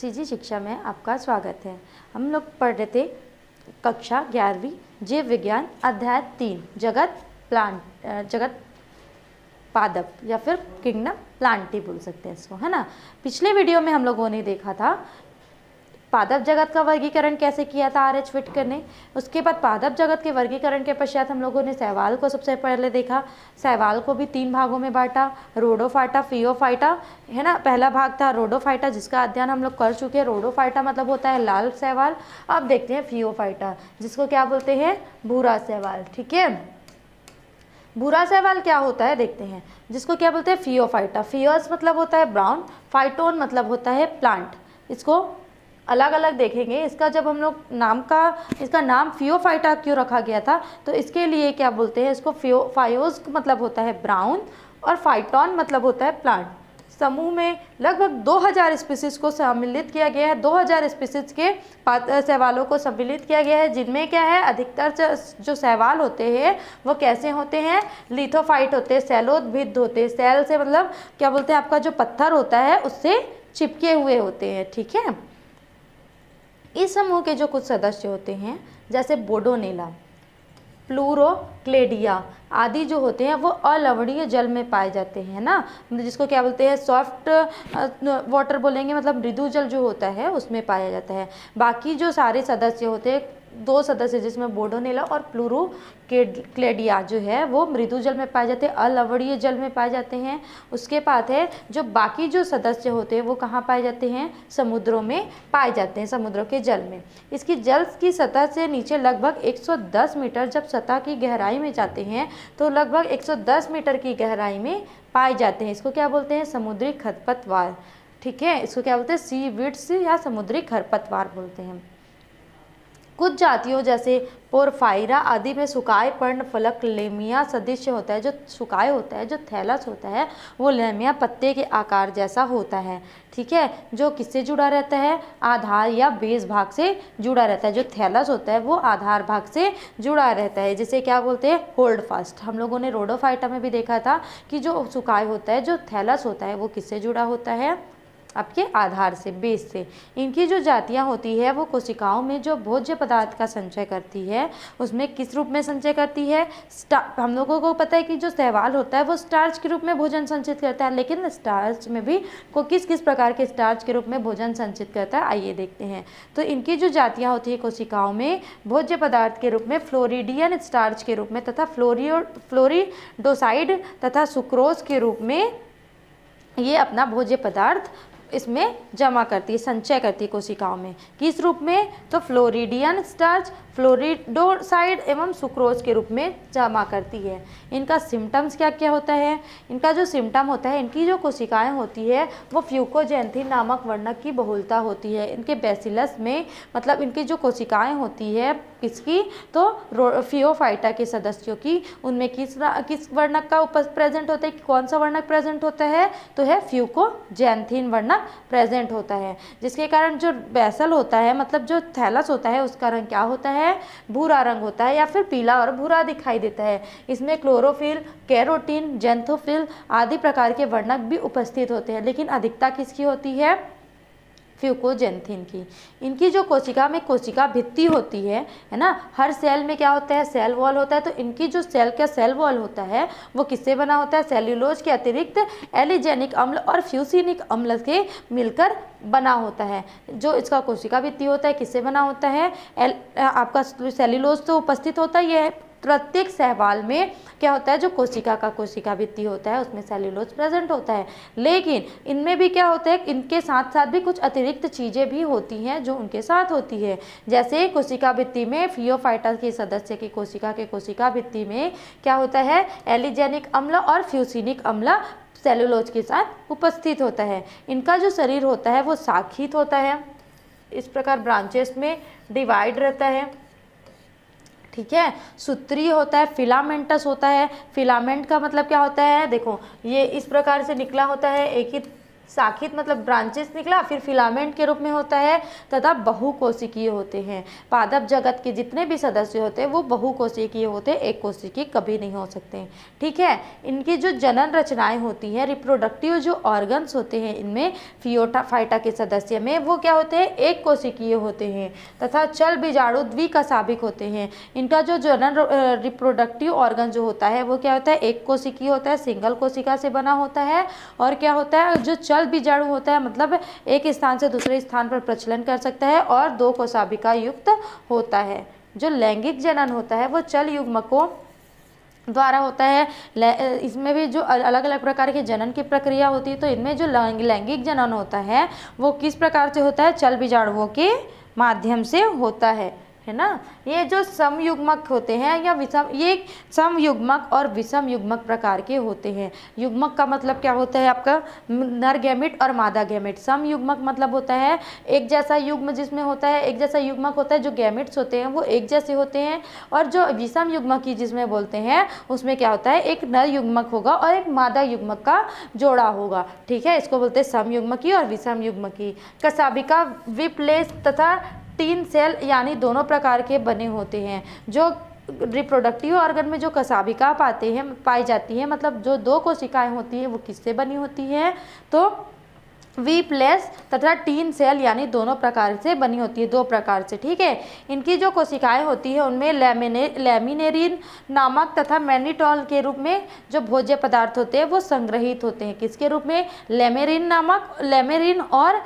CG शिक्षा में आपका स्वागत है हम लोग पढ़ रहे थे कक्षा ग्यारहवीं जीव विज्ञान अध्याय तीन जगत प्लांट जगत पादप या फिर किंगडम प्लांटी बोल सकते हैं इसको है ना पिछले वीडियो में हम लोगों ने देखा था पादप जगत का वर्गीकरण कैसे किया था आर एच विटकर ने उसके बाद पादप जगत के वर्गीकरण के पश्चात हम लोगों ने सहवाल को सबसे पहले देखा सहवाल को भी तीन भागों में बांटा रोडोफाइटा फियोफाइटा है ना पहला भाग था रोडोफाइटा जिसका अध्ययन हम लोग कर चुके हैं रोडोफाइटा मतलब होता है लाल सहवाल अब देखते हैं फियोफाइटा जिसको क्या बोलते हैं भूरा सहवाल ठीक है भूरा सहवाल क्या होता है देखते हैं जिसको क्या बोलते हैं फियोफाइटा फियोस मतलब होता है ब्राउन फाइटोन मतलब होता है प्लांट इसको अलग अलग देखेंगे इसका जब हम लोग नाम का इसका नाम फियोफाइटा क्यों रखा गया था तो इसके लिए क्या बोलते हैं इसको फियो फायोज मतलब होता है ब्राउन और फाइटॉन मतलब होता है प्लांट समूह में लगभग 2000 स्पीसीज को सम्मिलित किया गया है 2000 स्पीसीज के सहवालों को सम्मिलित किया गया है जिनमें क्या है अधिकतर जो सहवाल होते हैं वो कैसे होते हैं लिथोफाइट होते हैं सेलोद्भिद होते हैं सेल से मतलब क्या बोलते हैं आपका जो पत्थर होता है उससे चिपके हुए होते हैं ठीक है इस समूह के जो कुछ सदस्य होते हैं जैसे बोडोनेला प्लूरोक्लेडिया आदि जो होते हैं वो अलवणीय जल में पाए जाते हैं ना मतलब जिसको क्या बोलते हैं सॉफ्ट वाटर बोलेंगे मतलब मृदु जल जो होता है उसमें पाया जाता है बाकी जो सारे सदस्य होते हैं दो सदस्य जिसमें बोडोनेला और प्लूरो क्लेडिया जो है वो मृदु जल में पाए जाते हैं अलवणीय जल में पाए जाते हैं उसके बाद है जो बाकी जो सदस्य होते हैं वो कहाँ पाए जाते हैं समुद्रों में पाए जाते हैं समुद्रों के जल में इसकी जल की सतह से नीचे लगभग 110 मीटर जब सतह की गहराई में जाते हैं तो लगभग 110 मीटर की गहराई में पाए जाते हैं इसको क्या बोलते हैं समुद्री खतपतवार ठीक है इसको क्या बोलते हैं सी विड्स या समुद्री खरपतवार बोलते हैं कुछ जातियों जैसे पोरफायरा आदि में सुखाए पर्ण फलक लेमिया सदृश होता है जो सुखाए होता है जो थैलस होता है वो लेमिया पत्ते के आकार जैसा होता है ठीक है जो किससे जुड़ा रहता है आधार या बेस भाग से जुड़ा रहता है जो थैलस होता है वो आधार भाग से जुड़ा रहता है जिसे क्या बोलते हैं होल्ड फास्ट हम लोगों ने रोडोफाइटा में भी देखा था कि जो सुखाए होता है जो थैलस होता है वो किससे जुड़ा होता है आपके आधार से बेस से इनकी जो जातियाँ होती है वो कोशिकाओं में जो भोज्य पदार्थ का संचय करती है उसमें किस रूप में संचय करती है हम लोगों को पता है कि जो सहवाल होता है वो स्टार्च के रूप में भोजन संचित करता है लेकिन स्टार्च में भी को किस किस प्रकार के स्टार्च के रूप में भोजन संचित करता है आइए देखते हैं तो इनकी जो जातियाँ होती है कोशिकाओं में भोज्य पदार्थ के रूप में फ्लोरिडियन स्टार्च के रूप में तथा फ्लोरियो फ्लोरिडोसाइड तथा सुक्रोज के रूप में ये अपना भोज्य पदार्थ इसमें जमा करती है संचय करती है कोशिकाओं में किस रूप में तो फ्लोरिडियन स्टार्च फ्लोरिडोसाइड एवं सुक्रोज के रूप में जमा करती है इनका सिम्टम्स क्या क्या होता है इनका जो सिम्टम होता है इनकी जो कोशिकाएं होती है वो फ्यूकोजेंथिन नामक वर्णक की बहुलता होती है इनके बेसिलस में मतलब इनकी जो कोशिकाएं होती है किसकी तो फियोफाइटा के सदस्यों की उनमें किस किस वर्णक का प्रेजेंट होता है कौन सा वर्णक प्रेजेंट होता है तो है फ्यूकोजेंथिन वर्णक प्रेजेंट होता है जिसके कारण जो बैसल होता है मतलब जो थैलस होता है उसका रंग क्या होता है है भूरा रंग होता है या फिर पीला और भूरा दिखाई देता है इसमें क्लोरोफिल कैरोटीन जेंथोफिल आदि प्रकार के वर्णक भी उपस्थित होते हैं लेकिन अधिकता किसकी होती है फ्यूकोजेंथिन की इनकी जो कोशिका में कोशिका भित्ती होती है है ना हर सेल में क्या होता है सेल वॉल होता है तो इनकी जो सेल का सेल वॉल होता है वो किससे बना होता है सेल्यूलोज के अतिरिक्त एलिजेनिक अम्ल और फ्यूसिनिक अम्ल के मिलकर बना होता है जो इसका कोशिका भित्ती होता है किससे बना होता है एल, आपका सेल्यूलोज तो उपस्थित होता ही है प्रत्येक सहवाल में क्या होता है जो कोशिका का कोशिका भित्ति होता है उसमें सेल्यूलोज प्रेजेंट होता है लेकिन इनमें भी क्या होता है इनके साथ साथ भी कुछ अतिरिक्त चीज़ें भी होती हैं जो उनके साथ होती है जैसे कोशिका भित्ति में फियोफाइटल के सदस्य की कोशिका के कोशिका भित्ति में क्या होता है एलिजेनिक अम्ल और फ्यूसिनिक अम्ल सेलुलोज के साथ उपस्थित होता है इनका जो शरीर होता है वो साखित होता है इस प्रकार ब्रांचेस में डिवाइड रहता है ठीक है सूत्री होता है फिलामेंटस होता है फिलामेंट का मतलब क्या होता है देखो ये इस प्रकार से निकला होता है एक ही साखित मतलब ब्रांचेस निकला फिर फिलामेंट के रूप में होता है तथा बहुकोशिकीय होते हैं पादप जगत के जितने भी सदस्य होते हैं वो बहुकोशिकीय होते हैं एक कोशिकीय कभी नहीं हो सकते ठीक है इनकी जो जनन रचनाएं होती हैं रिप्रोडक्टिव जो ऑर्गन्स होते हैं इनमें फियोटा फाइटा के सदस्य में वो क्या होते हैं एक कोशिकीय होते हैं तथा चल बीजाणु द्विकसाभिक होते हैं इनका जो जनन रिप्रोडक्टिव ऑर्गन जो होता है वो क्या होता है एक कोशिकीय होता है सिंगल कोशिका से बना होता है और क्या होता है जो चल बीजाणु होता है मतलब एक स्थान से दूसरे स्थान पर प्रचलन कर सकता है और दो कोशाभिका युक्त होता है जो लैंगिक जनन होता है वो चल युग्मकों द्वारा होता है इसमें भी जो अलग अलग प्रकार के जनन की प्रक्रिया होती है तो इनमें जो लैंगिक जनन होता है वो किस प्रकार से होता है चल बीजाणुओं के माध्यम से होता है है ना ये जो समयुग्मक होते हैं या विषम ये समयुग्मक और विषम युग्मक प्रकार के होते हैं युग्मक का मतलब क्या होता है आपका नर गैमिट और मादा गैमिट समयुग्मक मतलब होता है एक जैसा युग्म जिसमें होता है एक जैसा युग्मक होता है जो गैमिट्स होते हैं वो एक जैसे होते हैं और जो विषम युग्मक की जिसमें बोलते हैं उसमें क्या होता है एक नर युग्मक होगा और एक मादा युग्मक का जोड़ा होगा ठीक है इसको बोलते हैं समयुग्मकी और विषम युग्मकी कसाबिका विप्लेस तथा तीन सेल यानी दोनों प्रकार के बने होते हैं जो रिप्रोडक्टिव ऑर्गन में जो कसाबिका पाते हैं पाई जाती है मतलब जो दो कोशिकाएं होती हैं वो किससे बनी होती हैं तो वी प्लस तथा टीन सेल यानी दोनों प्रकार से बनी होती है दो प्रकार से ठीक है इनकी जो कोशिकाएं होती है उनमें लेमिने लेमिनेरिन नामक तथा मैनिटॉल के रूप में जो भोज्य पदार्थ होते हैं वो संग्रहित होते हैं किसके रूप में लेमेरिन नामक लेमेरिन और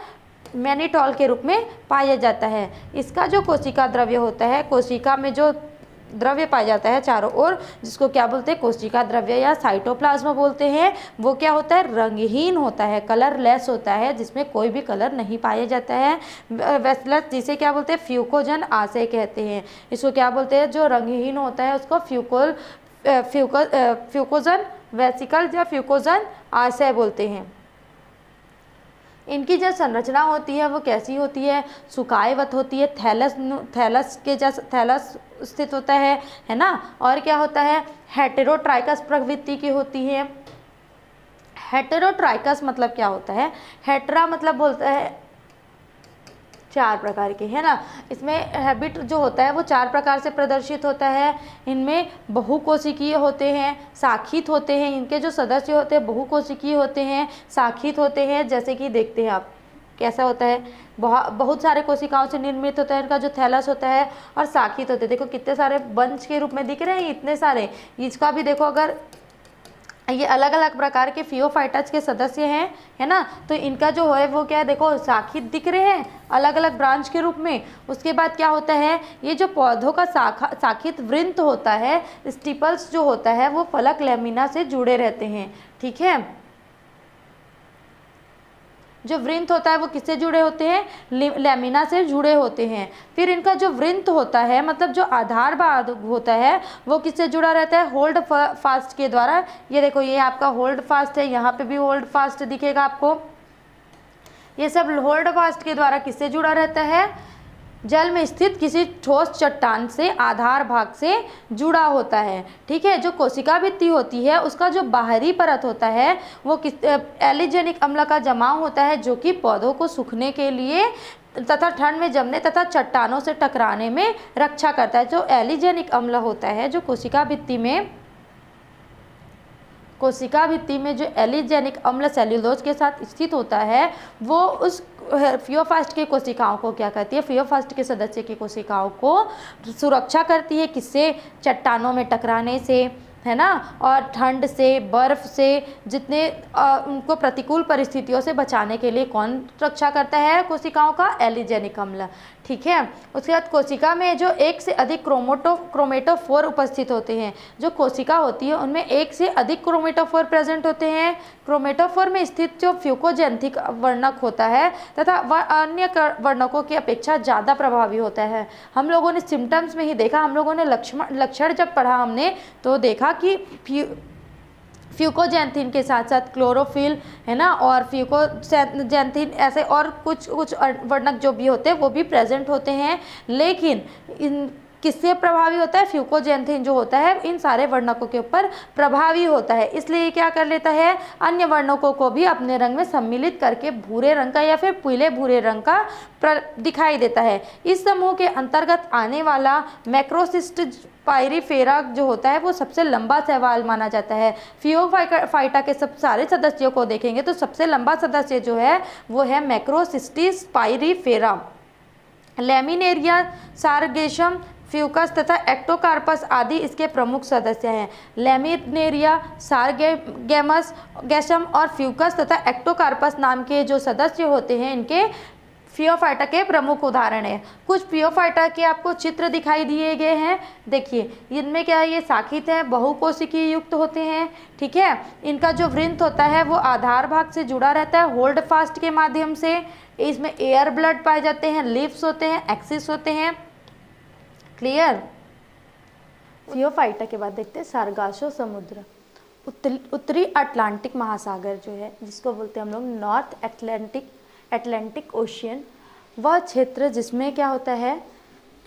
मैनीटॉल के रूप में पाया जाता है इसका जो कोशिका द्रव्य होता है कोशिका में जो द्रव्य पाया जाता है चारों ओर जिसको क्या बोलते हैं कोशिका द्रव्य या साइटोप्लाज्मा बोलते हैं वो क्या होता है रंगहीन होता है कलरलेस होता है जिसमें कोई भी कलर नहीं पाया जाता है वेस्लस जिसे क्या बोलते हैं फ्यूकोजन आशय कहते हैं इसको क्या बोलते हैं जो रंगहीन होता है उसको फ्यूकोल फ्यूको फ्यूकोजन वेसिकल या फ्यूकोजन आशय बोलते हैं इनकी जो संरचना होती है वो कैसी होती है सुखायवत होती है थैलस थैलस के जैसा थैलस स्थित होता है है ना और क्या होता है हेटेरोट्राइकस प्रवृत्ति की होती है हेटेरोट्राइकस मतलब क्या होता है हेटरा मतलब बोलता है चार प्रकार के है ना इसमें हैबिट जो होता है वो चार प्रकार से प्रदर्शित होता है इनमें बहुकोशिकीय होते हैं साखित होते हैं इनके जो सदस्य होते हैं बहुकोशिकीय होते हैं साखित होते हैं जैसे कि देखते हैं आप कैसा होता है बहुत बहुत सारे कोशिकाओं से निर्मित होता है इनका जो थैलस होता है और साखित होते हैं देखो कितने सारे वंश के रूप में दिख रहे हैं इतने सारे इसका भी देखो अगर ये अलग अलग प्रकार के फियोफाइटस के सदस्य हैं है ना तो इनका जो है वो क्या है देखो साखित दिख रहे हैं अलग अलग ब्रांच के रूप में उसके बाद क्या होता है ये जो पौधों का शाखा शाखित वृंत होता है स्टिपल्स जो होता है वो फलक लेमिना से जुड़े रहते हैं ठीक है जो वृंत होता है वो किससे जुड़े होते हैं लेमिना से जुड़े होते हैं फिर इनका जो वृंत होता है मतलब जो आधार बाद होता है वो किससे जुड़ा रहता है होल्ड फास्ट के द्वारा ये देखो ये आपका होल्ड फास्ट है यहाँ पे भी होल्ड फास्ट दिखेगा आपको ये सब होल्ड फास्ट के द्वारा किससे जुड़ा रहता है जल में स्थित किसी ठोस चट्टान से आधार भाग से जुड़ा होता है ठीक है जो कोशिका भित्ति होती है उसका जो बाहरी परत होता है वो किस एलिजेनिक अम्ल का जमाव होता है जो कि पौधों को सूखने के लिए तथा ठंड में जमने तथा चट्टानों से टकराने में रक्षा करता है जो एलिजेनिक अम्ल होता है जो कोशिका भित्ति में कोशिका भित्ति में जो एलिजेनिक अम्ल सेल्यूलोज के साथ स्थित होता है वो उस फियोफास्ट के कोशिकाओं को क्या करती है फियोफास्ट के सदस्य की कोशिकाओं को सुरक्षा करती है किससे चट्टानों में टकराने से है ना और ठंड से बर्फ़ से जितने आ, उनको प्रतिकूल परिस्थितियों से बचाने के लिए कौन रक्षा करता है कोशिकाओं का एलिजेनिक अम्ल ठीक है उसके बाद कोशिका में जो एक से अधिक क्रोमोटो क्रोमेटोफोर उपस्थित होते हैं जो कोशिका होती है उनमें एक से अधिक क्रोमेटोफोर प्रेजेंट होते हैं क्रोमेटोफोर में स्थित जो फ्यूकोजेंथिक वर्णक होता है तथा अन्य वर्णकों की अपेक्षा ज़्यादा प्रभावी होता है हम लोगों ने सिम्टम्स में ही देखा हम लोगों ने लक्षण लक्षण जब पढ़ा हमने तो देखा कि फ्यूकोजेंथिन के साथ साथ क्लोरोफिल है ना और फ्यूकोजेंथिन ऐसे और कुछ कुछ वर्णक जो भी होते हैं वो भी प्रेजेंट होते हैं लेकिन इन किससे प्रभावी होता है फ्यूकोजेंथिन जो होता है इन सारे वर्णकों के ऊपर प्रभावी होता है इसलिए ये क्या कर लेता है अन्य वर्णकों को भी अपने रंग में सम्मिलित करके भूरे रंग का या फिर पीले भूरे रंग का दिखाई देता है इस समूह के अंतर्गत आने वाला मैक्रोसिस्ट पायरीफेरा जो होता है वो सबसे लंबा सहवाल माना जाता है फाइटा के सब सारे सदस्यों को देखेंगे तो सबसे लंबा सदस्य जो है वो है Macrocystis pyrifera Laminaria Sargassum Fucus तथा एक्टोकार्पस आदि इसके प्रमुख सदस्य हैं लेमिनेरिया सारगेमस गैशम और फ्यूकस तथा एक्टोकार्पस नाम के जो सदस्य होते हैं इनके फियोफाइटा के प्रमुख उदाहरण है कुछ फियोफाइटा के आपको चित्र दिखाई दिए गए हैं देखिए इनमें क्या है ये साखित हैं बहुकोशिकीय युक्त होते हैं ठीक है इनका जो वृंत होता है वो आधार भाग से जुड़ा रहता है होल्ड फास्ट के माध्यम से इसमें एयर ब्लड पाए जाते हैं लिप्स होते हैं एक्सिस होते हैं क्लियर थियोफाइटा के बाद देखते हैं सारगासो समुद्र उत्तरी अटलांटिक महासागर जो है जिसको बोलते हैं हम लोग नॉर्थ एटलांटिक एटलांटिक ओशियन वह क्षेत्र जिसमें क्या होता है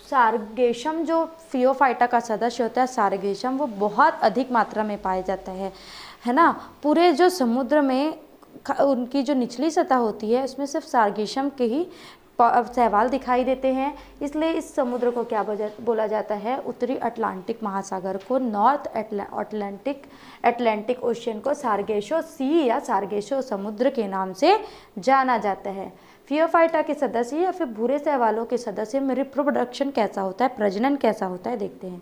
सारगेशम जो फियोफाइटा का सदस्य होता है सारगेशम वो बहुत अधिक मात्रा में पाया जाता है है ना पूरे जो समुद्र में उनकी जो निचली सतह होती है उसमें सिर्फ सारगेशम के ही सहवाल दिखाई देते हैं इसलिए इस समुद्र को क्या बोला जाता है उत्तरी अटलांटिक महासागर को नॉर्थ अटलांटिक अटलांटिक ओशियन को सार्गेशो सी या सार्गेशो समुद्र के नाम से जाना जाता है फियोफाइटा के सदस्य या फिर भूरे सहवालों के सदस्य में रिप्रोडक्शन कैसा होता है प्रजनन कैसा होता है देखते हैं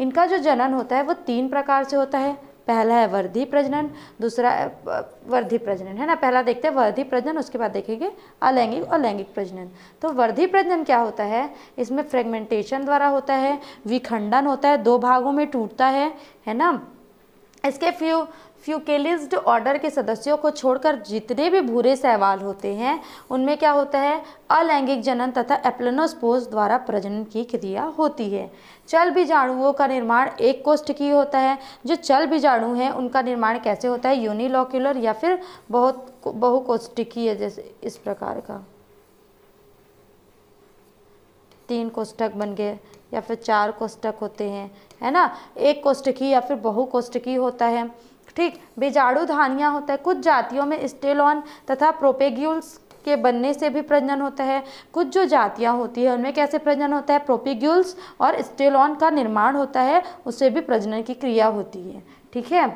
इनका जो जनन होता है वो तीन प्रकार से होता है पहला है वर्धि प्रजनन दूसरा वर्धि प्रजनन है ना पहला देखते हैं वर्धि प्रजनन उसके बाद देखेंगे अलैंगिक और लैंगिक प्रजनन तो वर्धि प्रजनन क्या होता है इसमें फ्रेगमेंटेशन द्वारा होता है विखंडन होता है दो भागों में टूटता है है ना इसके फ्यू फ्यूकेलिस्ड ऑर्डर के सदस्यों को छोड़कर जितने भी भूरे सहवाल होते हैं उनमें क्या होता है अलैंगिक जनन तथा एप्लनोस्पोज द्वारा प्रजनन की क्रिया होती है चल बीजाणुओं का निर्माण एक कोष्ठ की होता है जो चल बीजाणु हैं उनका निर्माण कैसे होता है यूनिलोक्युलर या फिर बहुत बहुकोष्ठकीय जैसे इस प्रकार का तीन कोष्ठक बन गए या फिर चार कोष्ठक होते हैं है ना एक की या फिर की होता है ठीक बीजाणु धानियाँ होता है कुछ जातियों में स्टेलॉन तथा प्रोपेग्यूल्स के बनने से भी प्रजनन होता है कुछ जो जातियाँ होती है उनमें कैसे प्रजनन होता है प्रोपिग्यूल्स और स्टेलॉन का निर्माण होता है उससे भी प्रजनन की क्रिया होती है ठीक है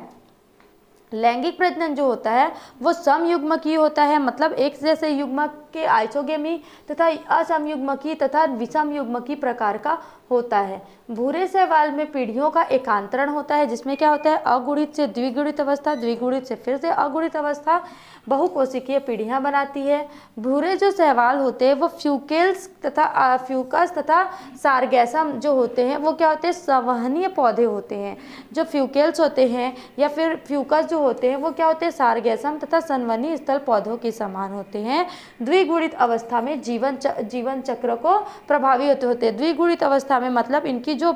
लैंगिक प्रजनन जो होता है वो की होता है मतलब एक जैसे युग्मक के आइसोगेमी तथा असमयुग्मकी तथा विषमयुग्मकी प्रकार का होता है भूरे सहवाल में पीढ़ियों का एकांतरण होता है जिसमें क्या होता है अगुणित से द्विगुणित अवस्था द्विगुणित से फिर से अगुणित अवस्था बहुकोशिकीय पीढ़ियाँ बनाती है भूरे जो सहवाल होते हैं वो फ्यूकेल्स तथा फ्यूकस तथा सारगैसम जो होते हैं वो क्या होते हैं संवहनीय पौधे होते हैं जो फ्यूकेल्स होते हैं या फिर फ्यूकस जो होते हैं वो क्या होते हैं सारगैसम तथा संवहनी स्थल पौधों के समान होते हैं द्विगुणित अवस्था में जीवन च, जीवन चक्र को प्रभावी होते होते हैं द्विगुणित अवस्था में मतलब इनकी जो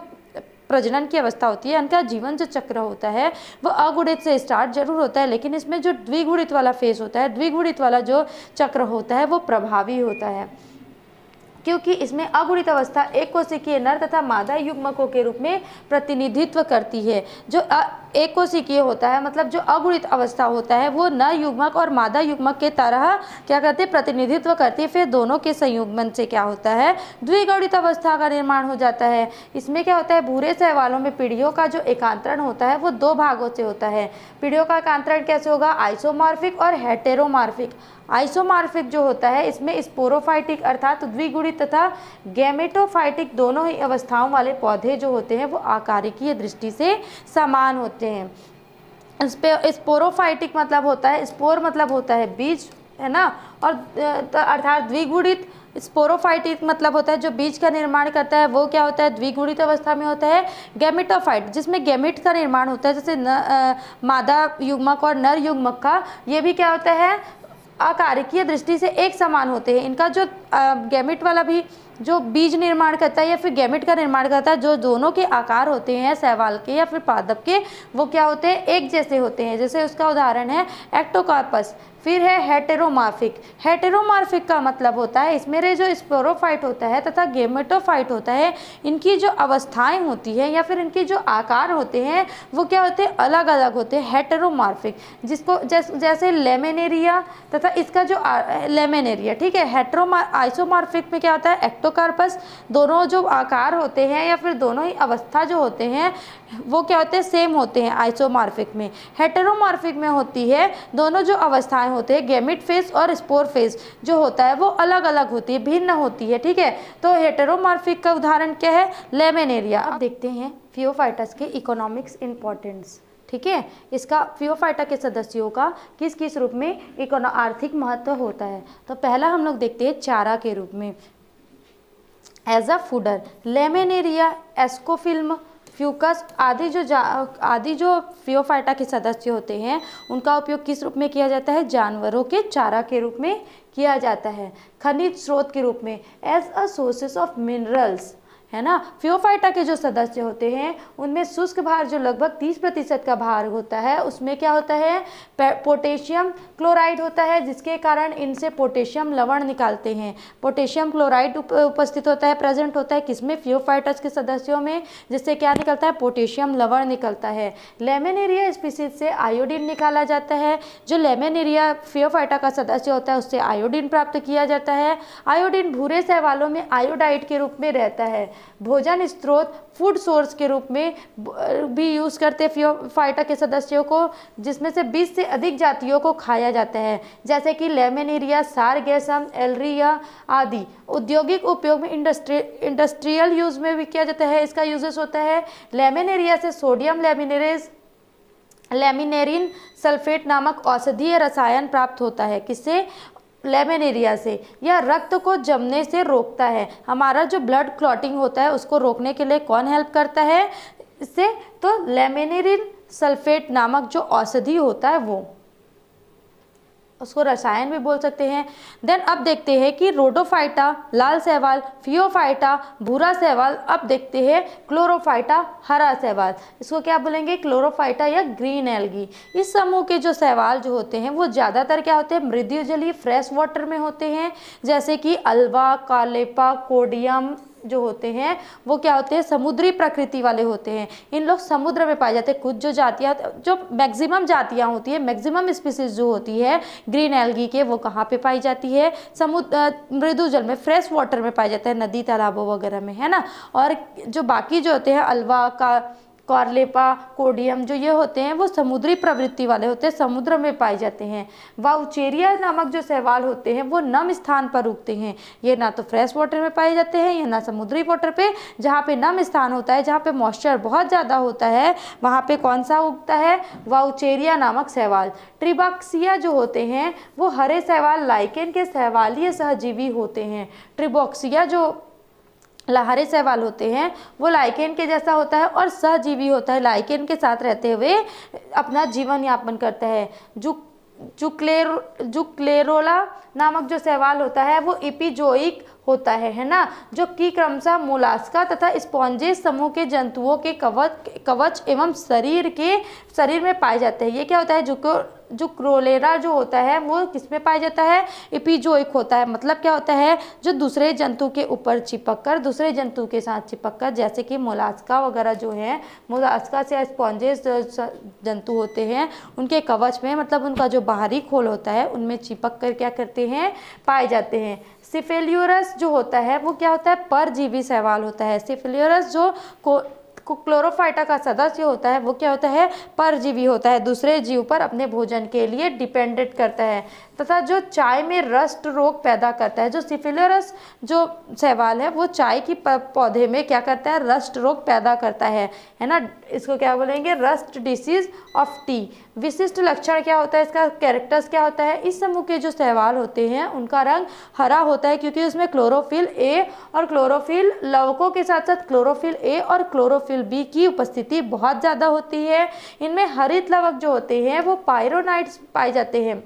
प्रजनन की अवस्था होती है इनका जीवन जो चक्र होता है वो अगुणित से स्टार्ट जरूर होता है लेकिन इसमें जो द्विगुणित वाला फेस होता है द्विगुणित वाला जो चक्र होता है वो प्रभावी होता है क्योंकि इसमें अगुणित अवस्था एक कोशिकीय नर तथा मादा युग्मकों के रूप में प्रतिनिधित्व करती है जो एक कोशिकीय होता है मतलब जो अगुणित अवस्था होता है वो नर युग्मक और मादा युग्मक के तरह क्या करते हैं प्रतिनिधित्व करती है फिर दोनों के संयुग्मन से क्या होता है द्विगुणित अवस्था का निर्माण हो जाता है इसमें क्या होता है भूरे सहवालों में पीढ़ियों का जो एकांतरण होता है वो दो भागों से होता है पीढ़ियों का एकांतरण कैसे होगा आइसोमार्फिक और हेटेरोमार्फिक आइसोमार्फिक जो होता है इसमें स्पोरोफाइटिक अर्थात द्विगुणी तथा गैमेटोफाइटिक दोनों ही अवस्थाओं वाले पौधे जो होते हैं वो आकारिकीय दृष्टि से समान होते हैं इस स्पोरोफाइटिक मतलब होता है स्पोर मतलब होता है बीज है ना और अर्थात द्विगुणित स्पोरोफाइटिक मतलब होता है जो बीज का निर्माण करता है वो क्या होता है द्विगुणित तो अवस्था में होता है गैमिटोफाइट जिसमें गैमिट का निर्माण होता है जैसे न, आ, मादा युग्मक और नर युग्मक का ये भी क्या होता है अकारिकीय दृष्टि से एक समान होते हैं इनका जो गैमिट वाला भी जो बीज निर्माण करता है या फिर गैमिट का निर्माण करता है जो दोनों के आकार होते हैं सहवाल के या फिर पादप के वो क्या होते हैं एक जैसे होते हैं जैसे उसका उदाहरण है एक्टोकार्पस फिर है हेटेरोमार्फिक हेटेरोमार्फिक का मतलब होता है इसमें रे जो स्पोरोफाइट होता है तथा गेमेटोफाइट होता है इनकी जो अवस्थाएं होती हैं या फिर इनके जो आकार होते हैं वो क्या होते हैं अलग अलग होते हैं हेटेरोमार्फिक जिसको जैस, जैसे लेमेनेरिया तथा इसका जो लेमेनेरिया ठीक है हेट्रोमार आइसोमार्फिक में क्या होता है एक्टोकार्पस दोनों जो आकार होते हैं या फिर दोनों ही अवस्था जो होते हैं वो क्या होते हैं सेम होते हैं आइसोमार्फिक में हेटेरोमार्फिक में होती है दोनों जो अवस्थाएं कोशिकाएं होते हैं गेमिट फेस और स्पोर फेस जो होता है वो अलग अलग होती है भिन्न होती है ठीक है तो हेटेरोमार्फिक का उदाहरण क्या है लेमेनेरिया अब देखते हैं फियोफाइटस के इकोनॉमिक्स इंपॉर्टेंस ठीक है इसका फियोफाइटा के सदस्यों का किस किस रूप में एक आर्थिक महत्व होता है तो पहला हम लोग देखते हैं चारा के रूप में as a fodder Laminaria Ascophyllum Fucus आदि जो आदि जो फ्योफाइटा के सदस्य होते हैं उनका उपयोग किस रूप में किया जाता है जानवरों के चारा के रूप में किया जाता है खनिज स्रोत के रूप में as a sources of minerals है ना फ्योफाइटा के जो सदस्य होते हैं उनमें शुष्क भार जो लगभग 30 प्रतिशत का भार होता है उसमें क्या होता है पोटेशियम क्लोराइड होता है जिसके कारण इनसे पोटेशियम लवण निकालते हैं पोटेशियम क्लोराइड उप, उपस्थित होता है प्रेजेंट होता है किसमें फ्योफाइटस के सदस्यों में जिससे क्या निकलता है पोटेशियम लवण निकलता है लेमेनेरिया स्पीसीज से आयोडीन निकाला जाता है जो लेमेनेरिया फ्योफाइटा का सदस्य होता है उससे आयोडीन प्राप्त किया जाता है आयोडीन भूरे सहवालों में आयोडाइट के रूप में रहता है भोजन स्रोत फूड सोर्स के रूप में भी यूज़ करते फाइटा के सदस्यों को जिसमें से 20 से अधिक जातियों को खाया जाता है जैसे कि लेमेनेरिया सारगेसम एलरिया आदि औद्योगिक उपयोग में इंडस्ट्री इंडस्ट्रियल यूज़ में भी किया जाता है इसका यूजेस होता है लेमेनेरिया से सोडियम लेमिनेरेज लेमिनेरिन सल्फेट नामक औषधीय रसायन प्राप्त होता है किससे लेमेनेरिया एरिया से यह रक्त को जमने से रोकता है हमारा जो ब्लड क्लॉटिंग होता है उसको रोकने के लिए कौन हेल्प करता है इससे तो लेमेनेरिन सल्फेट नामक जो औषधि होता है वो उसको रसायन भी बोल सकते हैं देन अब देखते हैं कि रोडोफाइटा लाल सहवाल फियोफाइटा भूरा सहवाल अब देखते हैं क्लोरोफाइटा हरा सहवाल इसको क्या बोलेंगे क्लोरोफाइटा या ग्रीन एल्गी इस समूह के जो सहवाल जो होते हैं वो ज़्यादातर क्या होते हैं मृदु जलीय फ्रेश वाटर में होते हैं जैसे कि अलवा कालेपा कोडियम जो होते हैं वो क्या होते हैं समुद्री प्रकृति वाले होते हैं इन लोग समुद्र में पाए जाते हैं कुछ जो जातियाँ जो मैक्सिमम जातियाँ होती है मैक्सिमम स्पीसीज जो होती है ग्रीन एल्गी के वो कहाँ पे पाई जाती है समुद्र मृदु जल में फ्रेश वाटर में पाया जाता है नदी तालाबों वगैरह में है ना और जो बाकी जो होते हैं अलवा का कॉर्लेपा कोडियम जो ये होते हैं वो समुद्री प्रवृत्ति वाले होते हैं समुद्र में पाए जाते हैं वाउचेरिया नामक जो सहवाल होते हैं वो नम स्थान पर उगते हैं ये ना तो फ्रेश वाटर में पाए जाते हैं या ना समुद्री वाटर पे जहाँ पे नम स्थान होता है जहाँ पे मॉइस्चर बहुत ज़्यादा होता है वहाँ पर कौन सा उगता है वाउचेरिया नामक सहवाल ट्रिबॉक्सिया जो होते हैं वो हरे सहवाल लाइकेन के सहवालीय सहजीवी होते हैं ट्रिबॉक्सिया जो लहारे सहवाल होते हैं वो लाइकेन के जैसा होता है और सहजीवी होता है लाइकेन के साथ रहते हुए अपना जीवन यापन करता है जो जुक्लेर जुक्लेरोला नामक जो सहवाल होता है वो इपिजोइक होता है है ना जो कि क्रमशः मोलास्का तथा स्पॉन्जेस समूह के जंतुओं के कवच कवच एवं शरीर के शरीर में पाए जाते हैं ये क्या होता है जो जो क्रोलेरा जो होता है वो किस में पाया जाता है इपिजोइक होता है मतलब क्या होता है जो दूसरे जंतु के ऊपर चिपक कर दूसरे जंतु के साथ चिपक कर जैसे कि मोलास्का वगैरह जो है मोलास्का से स्पॉन्जेस जंतु होते हैं उनके कवच में मतलब उनका जो बाहरी खोल होता है उनमें चिपक कर क्या करते हैं पाए जाते हैं सिफेल्यूरस जो होता है वो क्या होता है परजीवी सहवाल होता है सिफेल्यूरस जो को क्लोरोफाइटा का सदस्य होता है वो क्या होता है परजीवी होता है दूसरे जीव पर अपने भोजन के लिए डिपेंडेंट करता है तथा जो चाय में रस्ट रोग पैदा करता है जो सिफिलरस जो सहवाल है वो चाय की पौधे में क्या करता है रस्ट रोग पैदा करता है है ना इसको क्या बोलेंगे रस्ट डिसीज ऑफ टी विशिष्ट लक्षण क्या होता है इसका कैरेक्टर्स क्या होता है इस समूह के जो सहवाल होते हैं उनका रंग हरा होता है क्योंकि उसमें क्लोरोफिल ए और क्लोरोफिल लवकों के साथ साथ क्लोरोफिल ए और क्लोरोफिल बी की उपस्थिति बहुत ज़्यादा होती है इनमें हरित लवक जो होते हैं वो पायरोनाइट्स पाए जाते हैं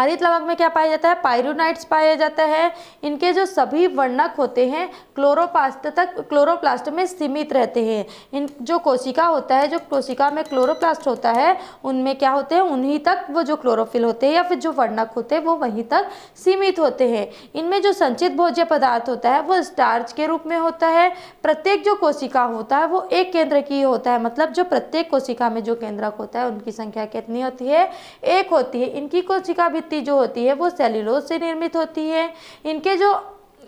हरित लवक में क्या पाया जाता है पायरोनाइट्स पाया जाता है इनके जो सभी वर्णक होते हैं क्लोरोप्लास्ट तक क्लोरोप्लास्ट में सीमित रहते हैं इन जो कोशिका होता है जो कोशिका में क्लोरोप्लास्ट होता है उनमें क्या होते हैं उन्हीं तक वो जो क्लोरोफिल होते हैं या फिर जो वर्णक होते हैं वो वहीं तक सीमित होते हैं इनमें जो संचित भोज्य पदार्थ होता है वो स्टार्च के रूप में होता है प्रत्येक जो कोशिका होता है वो एक केंद्र की होता है मतलब जो प्रत्येक कोशिका में जो केंद्रक होता है उनकी संख्या कितनी होती है एक होती है इनकी कोशिका भी पत्ती जो होती है वो सेल्यूलोज से निर्मित होती है इनके जो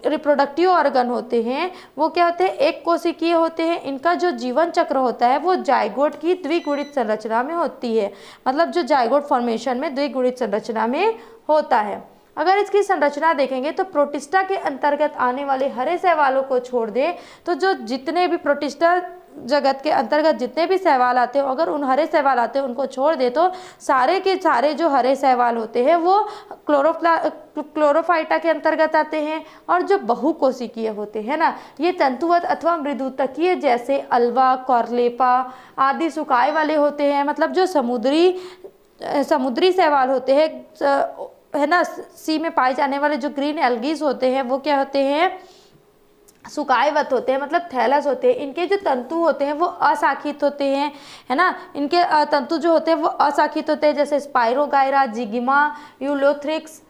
रिप्रोडक्टिव ऑर्गन होते हैं वो क्या होते हैं एक कोशिकीय होते हैं इनका जो जीवन चक्र होता है वो जायगोट की द्विगुणित संरचना में होती है मतलब जो जायगोट फॉर्मेशन में द्विगुणित संरचना में होता है अगर इसकी संरचना देखेंगे तो प्रोटिस्टा के अंतर्गत आने वाले हरे सवालों को छोड़ दें तो जो जितने भी प्रोटिस्टा जगत के अंतर्गत जितने भी सहवाल आते हो अगर उन हरे सहवाल आते हैं उनको छोड़ दे तो सारे के सारे जो हरे सहवाल होते हैं वो क्लोरोफ्ला क्लोरोफाइटा के अंतर्गत आते हैं और जो बहुकोशिकीय होते हैं ना ये तंतुवत अथवा मृदुतकीय जैसे अलवा कॉर्लेपा आदि सुखाए वाले होते हैं मतलब जो समुद्री समुद्री सहवाल होते हैं है ना सी में पाए जाने वाले जो ग्रीन एल्गीज होते हैं वो क्या होते हैं सुकायवत होते हैं मतलब थैलस होते हैं इनके जो तंतु होते हैं वो असाखित होते हैं है ना इनके तंतु जो होते हैं वो असाखित होते हैं जैसे स्पायरोगायरा जिगिमा यूलोथ्रिक्स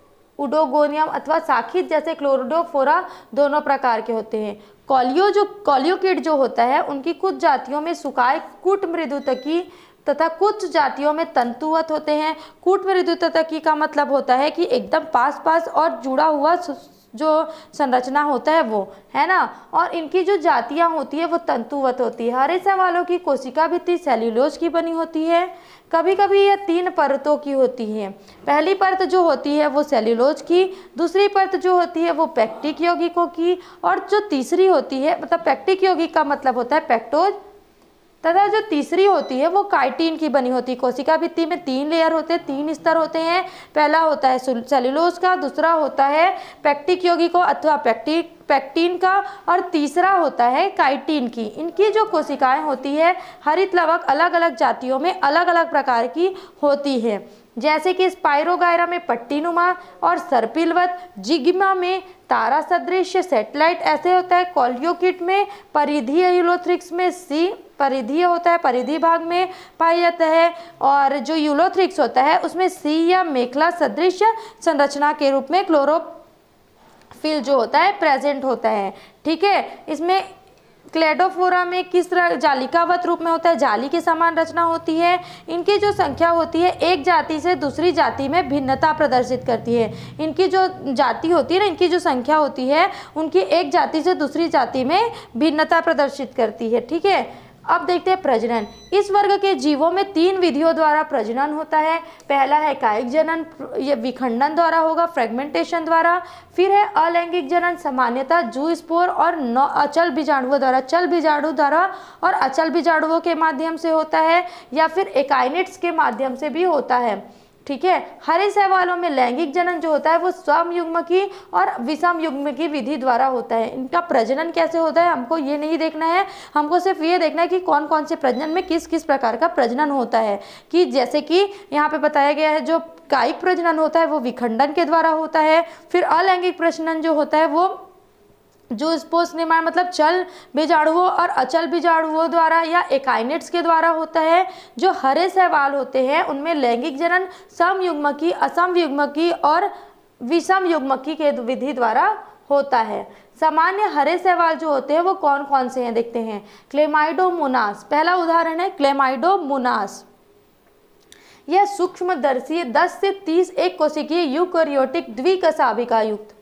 उडोगोनियम अथवा साखित जैसे क्लोरोडोफोरा दोनों प्रकार के होते हैं कॉलियो जो कॉलियो किट जो होता है उनकी कुछ जातियों में सुकाय कुट मृदुतकी तथा कुछ जातियों में तंतुवत होते हैं कूट मृदुतकी का मतलब होता है कि एकदम पास पास और जुड़ा हुआ जो संरचना होता है वो है ना और इनकी जो जातियाँ होती है वो तंतुवत होती है हरे सवालों की कोशिका भित्ति सेल्यूलोज की बनी होती है कभी कभी यह तीन परतों की होती है पहली परत जो होती है वो सेल्यूलोज की दूसरी परत जो होती है वो पैक्टिक यौगिकों की और जो तीसरी होती है मतलब पैक्टिक यौगिक का मतलब होता है पैक्टोज तथा जो तीसरी होती है वो काइटिन की बनी होती है कोशिका भित्ति में तीन लेयर होते हैं तीन स्तर होते हैं पहला होता है सेल्यूलोज का दूसरा होता है पैक्टिक यौगिक अथवा पैक्टिक पैक्टीन का और तीसरा होता है काइटीन की इनकी जो कोशिकाएं होती है हरित लवक अलग अलग जातियों में अलग अलग प्रकार की होती है जैसे कि स्पायरोगायरा में पट्टीनुमा और सर्पिलवत जिग्मा में तारा सदृश सेटेलाइट ऐसे होता है कॉलियोकिट में परिधि में सी परिधि होता है परिधि भाग में पाया जाता है और जो यूलोथ्रिक्स होता है उसमें सी या मेखला सदृश संरचना के रूप में क्लोरोफिल जो होता है प्रेजेंट होता है ठीक है इसमें क्लेडोफोरा में किस तरह जालिकावत रूप में होता है जाली के समान रचना होती है इनकी जो संख्या होती है एक जाति से दूसरी जाति में भिन्नता प्रदर्शित करती है इनकी जो जाति होती है ना इनकी जो संख्या होती है उनकी एक जाति से दूसरी जाति में भिन्नता प्रदर्शित करती है ठीक है अब देखते हैं प्रजनन इस वर्ग के जीवों में तीन विधियों द्वारा प्रजनन होता है पहला है कायिक जनन ये विखंडन द्वारा होगा फ्रेगमेंटेशन द्वारा फिर है अलैंगिक जनन सामान्यता जू स्पोर और न अचल बीजाणुओं द्वारा चल बीजाणु द्वारा और अचल बीजाणुओं के माध्यम से होता है या फिर एकाइनेट्स के माध्यम से भी होता है ठीक है हरे सहवालों में लैंगिक जनन जो होता है वो युग्म की और विषम युग्म की विधि द्वारा होता है इनका प्रजनन कैसे होता है हमको ये नहीं देखना है हमको सिर्फ ये देखना है कि कौन कौन से प्रजनन में किस किस प्रकार का प्रजनन होता है कि जैसे कि यहाँ पे बताया गया है जो कायिक प्रजनन होता है वो विखंडन के द्वारा होता है फिर अलैंगिक प्रजनन जो होता है वो जो स्पोर्ट्स निर्माण मतलब चल बीजाणुओं और अचल बीजाणुओं द्वारा या एकाइनेट्स के द्वारा होता है जो हरे सहवाल होते हैं उनमें लैंगिक जनन समयुग्मकी असमयुग्मकी और विषम युग्मकी के विधि द्वारा होता है सामान्य हरे सहवाल जो होते हैं वो कौन कौन से हैं देखते हैं क्लेमाइडो मुनास पहला उदाहरण है क्लेमाइडोमोनास यह सूक्ष्मदर्शी 10 से 30 एक कोशिकीय यूकोरियोटिक द्विकसाभिका युक्त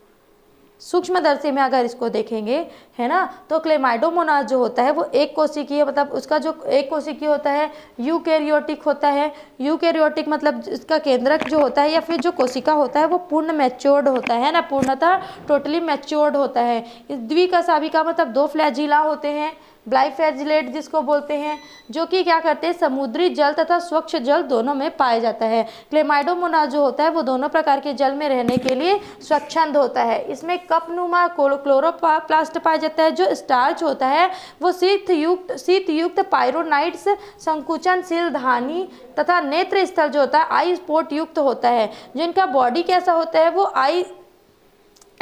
सूक्ष्म दर्शे में अगर इसको देखेंगे है ना तो क्लेमाइडोमोनास जो होता है वो एक कोशिकीय मतलब उसका जो एक कोशिकीय होता है यूकैरियोटिक होता है यूकैरियोटिक मतलब इसका केंद्रक जो होता है या फिर जो कोशिका होता है वो पूर्ण मैच्योर्ड होता है ना पूर्णतः टोटली मैच्योर्ड होता है द्विकसाविका मतलब दो फ्लैजिला होते हैं ब्लाइफेजिलेट जिसको बोलते हैं जो कि क्या करते हैं समुद्री जल तथा स्वच्छ जल दोनों में पाया जाता है क्लेमाइडोमोना जो होता है वो दोनों प्रकार के जल में रहने के लिए स्वच्छंद होता है इसमें कपनुमा क्लोरोप्लास्ट पाया जाता जाता है जो स्टार्च होता है वो शीतयुक्त शीतयुक्त पायरोनाइट्स संकुचनशील धानी तथा नेत्र स्थल जो होता है आई स्पोर्ट युक्त होता है जिनका बॉडी कैसा होता है वो आई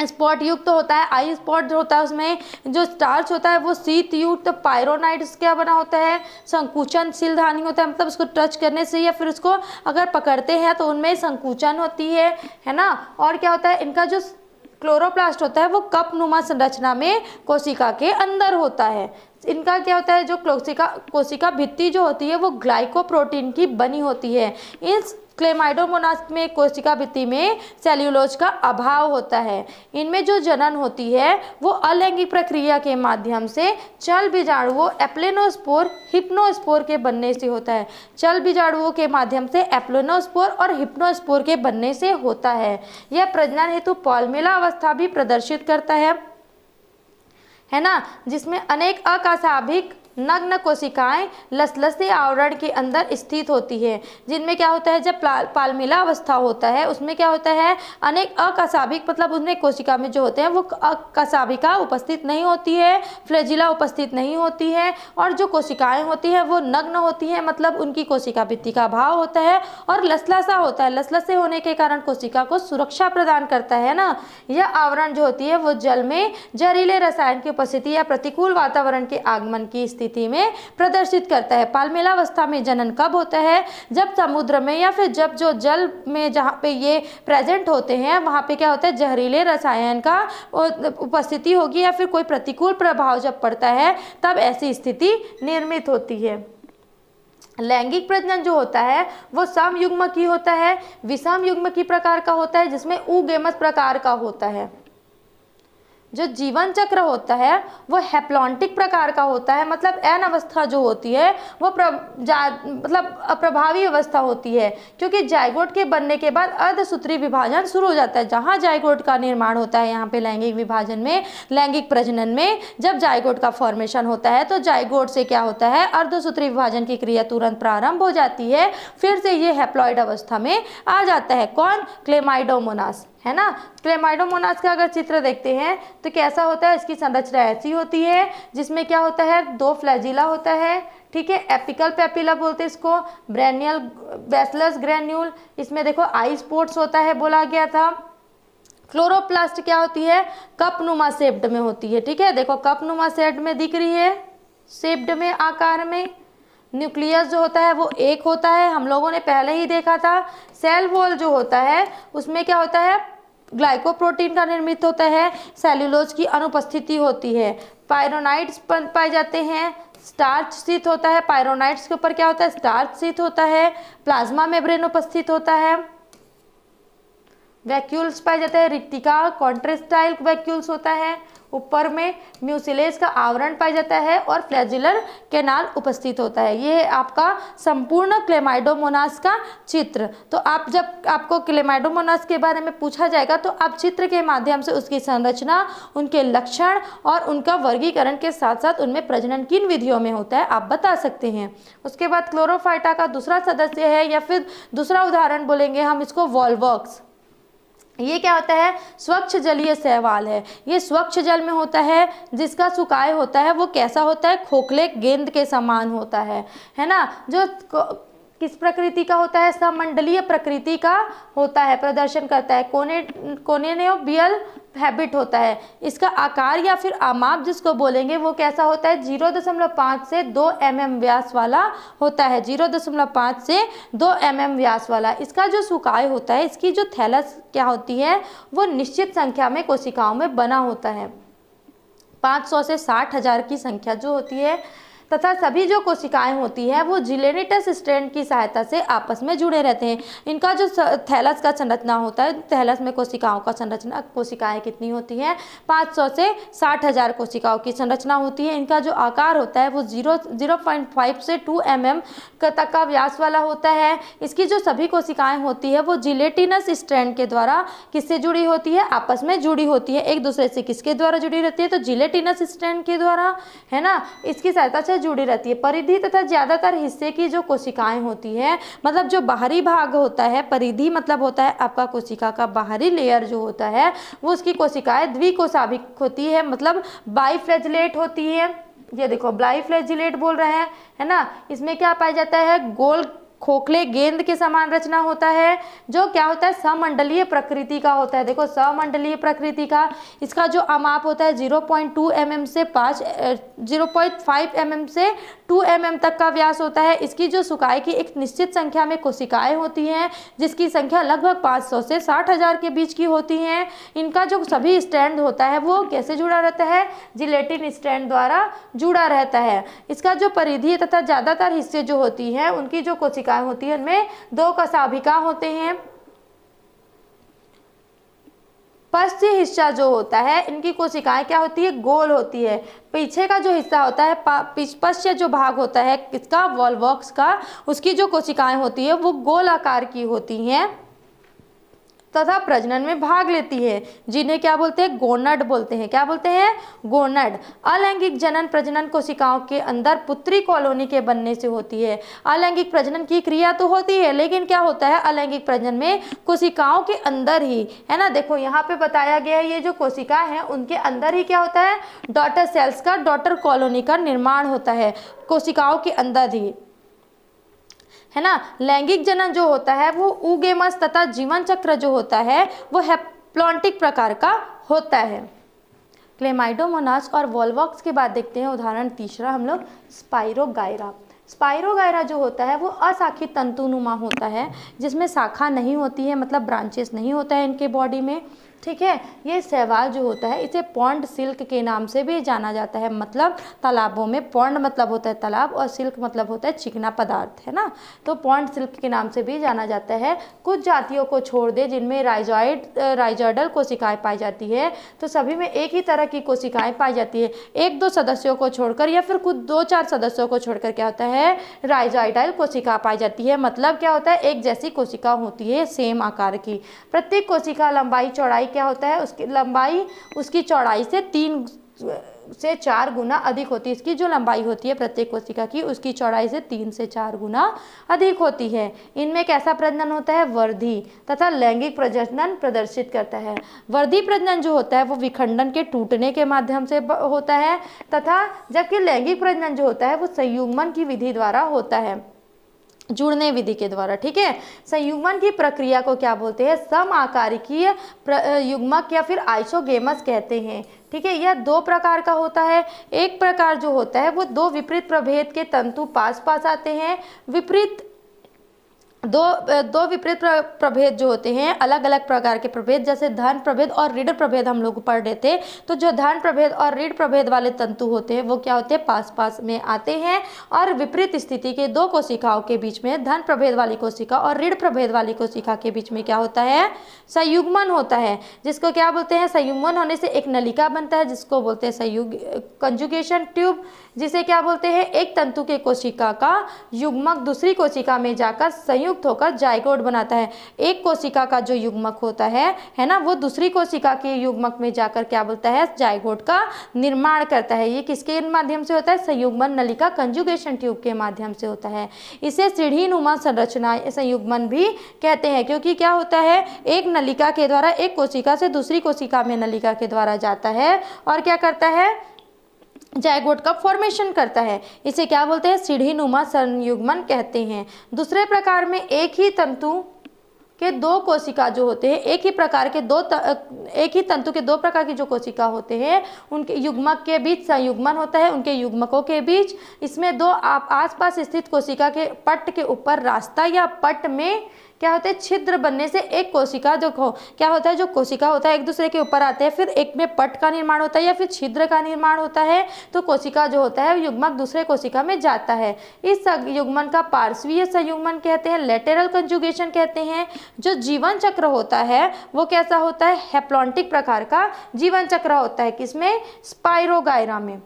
स्पॉट युक्त तो होता है आई स्पॉट जो होता है उसमें जो स्टार्च होता है वो शीत युक्त तो पायरोनाइट्स क्या बना होता है संकुचनशील धानी होता है मतलब उसको टच करने से या फिर उसको अगर पकड़ते हैं तो उनमें संकुचन होती है है ना और क्या होता है इनका जो क्लोरोप्लास्ट होता है वो कप नुमा संरचना में कोशिका के अंदर होता है इनका क्या होता है जो कोशिका कोशिका भित्ति जो होती है वो ग्लाइकोप्रोटीन की बनी होती है इस क्लेमाइडोमोनास में कोशिका भित्ति में सेल्यूलोज का अभाव होता है इनमें जो जनन होती है वो अलैंगिक प्रक्रिया के माध्यम से चल बीजाणुओं एप्लेनोस्पोर हिप्नोस्पोर के बनने से होता है चल बीजाणुओं के माध्यम से एप्लेनोस्पोर और हिप्नोस्पोर के बनने से होता है यह प्रजनन हेतु पॉलमेला अवस्था भी प्रदर्शित करता है है ना जिसमें अनेक अकाशाभिक नग्न कोशिकाएं लसलसे आवरण के अंदर स्थित होती है जिनमें क्या होता है जब पालमिला अवस्था होता है उसमें क्या होता है अनेक अकसाभिक मतलब उसमें कोशिका में जो होते हैं वो अकसाभिका उपस्थित नहीं होती है फ्लेजिला उपस्थित नहीं होती है और जो कोशिकाएं होती हैं वो नग्न होती हैं मतलब उनकी कोशिका भित्ति का भाव होता है और लसलसा होता है लसलसे होने के कारण कोशिका को सुरक्षा प्रदान करता है ना यह आवरण जो होती है वो जल में जहरीले रसायन की उपस्थिति या प्रतिकूल वातावरण के आगमन की स्थिति स्थिति में प्रदर्शित करता है पालमेलावस्था में जनन कब होता है जब समुद्र में या फिर जब जो जल में जहाँ पे ये प्रेजेंट होते हैं वहाँ पे क्या होता है जहरीले रसायन का उपस्थिति होगी या फिर कोई प्रतिकूल प्रभाव जब पड़ता है तब ऐसी स्थिति निर्मित होती है लैंगिक प्रजनन जो होता है वो सम युग्म की होता है विषम युग्म की प्रकार का होता है जिसमें उगेमस प्रकार का होता है जो जीवन चक्र होता है वो हैप्लॉन्टिक प्रकार का होता है मतलब एन अवस्था जो होती है वो प्र, मतलब अप्रभावी अवस्था होती है क्योंकि जायगोट के बनने के बाद अर्धसूत्री विभाजन शुरू हो जाता है जहाँ जायगोट का निर्माण होता है यहाँ पे लैंगिक विभाजन में लैंगिक प्रजनन में जब जायगोट का फॉर्मेशन होता है तो जायगोट से क्या होता है अर्धसूत्री विभाजन की क्रिया तुरंत प्रारंभ हो जाती है फिर से ये हैप्लॉइड अवस्था में आ जाता है कौन क्लेमाइडोमोनास है ना क्लेमाइडोमोनास तो का अगर चित्र देखते हैं तो कैसा होता है इसकी संरचना ऐसी होती है जिसमें क्या होता है दो फ्लैजिला होता है ठीक है एपिकल पेपिला बोलते हैं इसको ब्रैनियल बेसलस ग्रेन्यूल इसमें देखो आई स्पोर्ट्स होता है बोला गया था क्लोरोप्लास्ट क्या होती है कप नुमा सेप्ड में होती है ठीक है देखो कप नुमा सेप्ड में दिख रही है सेप्ड में आकार में न्यूक्लियस जो होता है वो एक होता है हम लोगों ने पहले ही देखा था सेल वॉल जो होता है उसमें क्या होता है ग्लाइकोप्रोटीन का निर्मित होता है सेल्यूलोज की अनुपस्थिति होती है पायरोनाइट्स पाए जाते हैं स्टार्च स्थित होता है पायरोनाइट्स के ऊपर क्या होता है स्टार्च स्थित होता है प्लाज्मा ब्रेन उपस्थित होता है वैक्यूल्स पाए जाते हैं रिक्तिका कॉन्ट्रेस्टाइल वैक्यूल्स होता है ऊपर में म्यूसिलेज का आवरण पाया जाता है और फ्लैजुलर कैनाल उपस्थित होता है ये है आपका संपूर्ण क्लेमाइडोमोनास का चित्र तो आप जब आपको क्लेमाइडोमोनास के बारे में पूछा जाएगा तो आप चित्र के माध्यम से उसकी संरचना उनके लक्षण और उनका वर्गीकरण के साथ साथ उनमें प्रजनन किन विधियों में होता है आप बता सकते हैं उसके बाद क्लोरोफाइटा का दूसरा सदस्य है या फिर दूसरा उदाहरण बोलेंगे हम इसको वॉलवॉक्स ये क्या होता है स्वच्छ जलीय सहवाल है ये स्वच्छ जल में होता है जिसका सुकाय होता है वो कैसा होता है खोखले गेंद के समान होता है है ना जो किस प्रकृति का होता है समंडलीय प्रकृति का होता है प्रदर्शन करता है कोने कोनेनियोबियल हैबिट होता है इसका आकार या फिर आमाप जिसको बोलेंगे वो कैसा होता है जीरो दशमलव पाँच से दो एम mm व्यास वाला होता है जीरो दशमलव पाँच से दो एम mm व्यास वाला इसका जो सुकाय होता है इसकी जो थैलस क्या होती है वो निश्चित संख्या में कोशिकाओं में बना होता है सौ से साठ हज़ार की संख्या जो होती है तथा सभी जो कोशिकाएं होती हैं वो जिलेनेटस स्टैंड की सहायता से आपस में जुड़े रहते हैं इनका जो थैलस का संरचना होता है थैलस में कोशिकाओं का संरचना कोशिकाएं कितनी होती हैं 500 से साठ हज़ार कोशिकाओं की संरचना होती है इनका जो आकार होता है वो जीरो जीरो पॉइंट फाइव से टू एम एम तक का व्यास वाला होता है इसकी जो सभी कोशिकाएँ होती है वो जिलेटिनस स्टैंड के द्वारा किससे जुड़ी होती है आपस में जुड़ी होती है एक दूसरे से किसके द्वारा जुड़ी रहती है तो जिलेटिनस स्टैंड के द्वारा है ना इसकी सहायता से से जुड़ी रहती है परिधि तथा ज़्यादातर हिस्से की जो कोशिकाएं होती है मतलब जो बाहरी भाग होता है परिधि मतलब होता है आपका कोशिका का बाहरी लेयर जो होता है वो उसकी कोशिकाएं द्विकोशाभिक होती है मतलब बाइफ्लेजलेट होती है ये देखो ब्लाइफ्लेजिलेट बोल रहे हैं है ना इसमें क्या पाया जाता है गोल खोखले गेंद के समान रचना होता है जो क्या होता है समंडलीय प्रकृति का होता है देखो समंडलीय प्रकृति का इसका जो अमाप होता है 0.2 पॉइंट mm से 5 0.5 mm से 2 mm तक का व्यास होता है इसकी जो सुकाई की एक निश्चित संख्या में कोशिकाएं होती हैं जिसकी संख्या लगभग 500 से 60000 के बीच की होती हैं इनका जो सभी स्टैंड होता है वो कैसे जुड़ा रहता है जिलेटिन स्टैंड द्वारा जुड़ा रहता है इसका जो परिधि तथा ज़्यादातर हिस्से जो होती हैं उनकी जो कोशिका साभिकाएं होती है उनमें दो कसाभिका होते हैं पश्चिम हिस्सा जो होता है इनकी कोशिकाएं क्या होती है गोल होती है पीछे का जो हिस्सा होता है पश्चिम जो भाग होता है किसका वॉलवॉक्स का उसकी जो कोशिकाएं होती है वो गोल आकार की होती हैं तथा प्रजनन में भाग लेती है जिन्हें क्या बोलते हैं गोनड बोलते हैं क्या बोलते हैं गोनड अलैंगिक जनन प्रजनन कोशिकाओं के अंदर पुत्री कॉलोनी के बनने से होती है अलैंगिक प्रजनन की क्रिया तो होती है लेकिन क्या होता है अलैंगिक प्रजनन में कोशिकाओं के अंदर ही है ना देखो यहाँ पे बताया गया है ये जो कोशिका है उनके अंदर ही क्या होता है डॉटर सेल्स का डॉटर कॉलोनी का निर्माण होता है कोशिकाओं के अंदर ही है ना लैंगिक जनन जो होता है वो उगेमस तथा जीवन चक्र जो होता है वो हेप्लॉन्टिक प्रकार का होता है क्लेमाइडोमोनास और वॉलवॉक्स के बाद देखते हैं उदाहरण तीसरा हम लोग स्पाइरो गायरा जो होता है वो असाखी तंतुनुमा होता है जिसमें शाखा नहीं होती है मतलब ब्रांचेस नहीं होता है इनके बॉडी में ठीक है ये सहवाल जो होता है इसे पौंड सिल्क के नाम से भी जाना जाता है मतलब तालाबों में पौंड मतलब होता है तालाब और सिल्क मतलब होता है चिकना पदार्थ है ना तो पौंड सिल्क के नाम से भी जाना जाता है कुछ जातियों को छोड़ दे जिनमें राइजॉइड राइजॉइडल कोशिकाएं पाई जाती है तो सभी में एक ही तरह की कोशिकाएँ पाई जाती है एक दो सदस्यों को छोड़कर या फिर कुछ दो चार सदस्यों को छोड़कर क्या होता है राइजॉइडल कोशिका पाई जाती है मतलब क्या होता है एक जैसी कोशिका होती है सेम आकार की प्रत्येक कोशिका लंबाई चौड़ाई लंबाई क्या होता है उसकी लंबाई उसकी चौड़ाई से तीन से चार गुना अधिक होती है इसकी जो लंबाई होती है प्रत्येक कोशिका की उसकी चौड़ाई से तीन से चार गुना अधिक होती है इनमें कैसा प्रजनन होता है वर्धी तथा लैंगिक प्रजनन प्रदर्शित करता है वर्धी प्रजनन जो होता है वो विखंडन के टूटने के माध्यम से होता है तथा जबकि लैंगिक प्रजनन जो होता है वो संयुग्मन की विधि द्वारा होता है जुड़ने विधि के द्वारा ठीक है संयुग्मन की प्रक्रिया को क्या बोलते हैं सम आकारिकीय युग्मक या फिर आइसोगेमस कहते हैं ठीक है यह दो प्रकार का होता है एक प्रकार जो होता है वो दो विपरीत प्रभेद के तंतु पास पास आते हैं विपरीत दो दो विपरीत प्रभेद जो होते हैं अलग अलग प्रकार के प्रभेद जैसे धन प्रभेद और ऋण प्रभेद हम लोग पढ़ रहे थे तो जो धन प्रभेद और ऋण प्रभेद वाले तंतु होते हैं वो क्या होते हैं पास पास में आते हैं और विपरीत स्थिति के दो कोशिकाओं के बीच में धन प्रभेद वाली कोशिका और ऋण प्रभेद वाली कोशिका के बीच में क्या होता है संयुग्मन होता है जिसको क्या बोलते हैं संयुग्मन होने से एक नलिका बनता है जिसको बोलते हैं संयुग कंजुगेशन ट्यूब जिसे क्या बोलते हैं एक तंतु के कोशिका का युग्मक दूसरी कोशिका में जाकर संयुक्त होकर जायकोड बनाता है एक कोशिका का जो युग्मक होता है है ना वो दूसरी कोशिका के युग्मक में जाकर क्या बोलता है जायकोड का निर्माण करता है ये किसके माध्यम से होता है संयुग्मन नलिका कंजुगेशन ट्यूब के माध्यम से होता है इसे सीढ़ी नुमा संरचना संयुग्मन भी कहते हैं क्योंकि क्या होता है एक नलिका के द्वारा एक कोशिका से दूसरी कोशिका में नलिका के द्वारा जाता है और क्या करता है जायगोट का फॉर्मेशन करता है इसे क्या बोलते हैं सीढ़ी नुमा संयुग्मन कहते हैं दूसरे प्रकार में एक ही तंतु के दो कोशिका जो होते हैं एक ही प्रकार के दो त, एक ही तंतु के दो प्रकार की जो कोशिका होते हैं उनके युग्मक के बीच संयुग्मन होता है उनके युग्मकों के बीच इसमें दो आप आसपास स्थित कोशिका के पट के ऊपर रास्ता या पट में क्या होता है छिद्र बनने से एक कोशिका जो हो क्या होता है जो कोशिका होता है एक दूसरे के ऊपर आते हैं फिर एक में पट का निर्माण होता है या फिर छिद्र का निर्माण होता है तो कोशिका जो होता है युग्मक दूसरे कोशिका में जाता है इस युग्मन का पार्श्वीय संयुग्मन कहते हैं लेटेरल कंजुगेशन कहते हैं जो जीवन चक्र होता है वो कैसा होता है हेप्लॉन्टिक प्रकार का जीवन चक्र होता है किसमें स्पाइरोगायरा में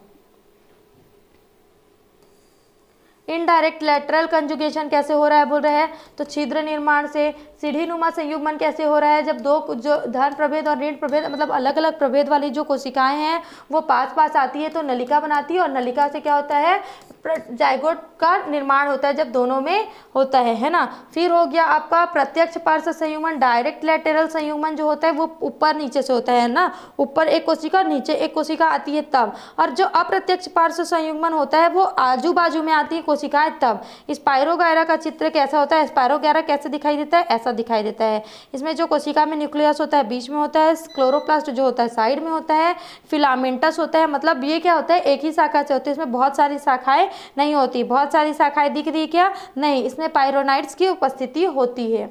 इनडायरेक्ट लेटरल कंजुगेशन कैसे हो रहा है बोल रहे हैं तो छिद्र निर्माण से सीढ़ी नुमा संयुग्मन कैसे हो रहा है जब दो जो धन प्रभेद और ऋण प्रभेद मतलब अलग अलग प्रभेद वाली जो कोशिकाएं हैं वो पास पास आती है तो नलिका बनाती है और नलिका से क्या होता है जायगोट का निर्माण होता है जब दोनों में होता है है ना फिर हो गया आपका प्रत्यक्ष पार्श्व संयुग्मन डायरेक्ट लेटरल संयुग्मन जो होता है वो ऊपर नीचे से होता है ना ऊपर एक कोशिका नीचे एक कोशिका आती है तब और जो अप्रत्यक्ष पार्श्व संयुग्मन होता है वो आजू बाजू में आती है कोशिकाएं तब स्पायरोगैरा का चित्र कैसा होता है स्पायरोगैरा कैसे दिखाई देता है ऐसा दिखाई देता है इसमें जो कोशिका में न्यूक्लियस होता है बीच में होता है क्लोरोप्लास्ट जो होता है साइड में होता है फिलामेंटस होता है मतलब ये क्या होता है एक ही शाखा से होती है इसमें बहुत सारी शाखाएं नहीं होती बहुत सारी शाखाएं दिख रही क्या नहीं इसमें पायरोनाइट्स की उपस्थिति होती है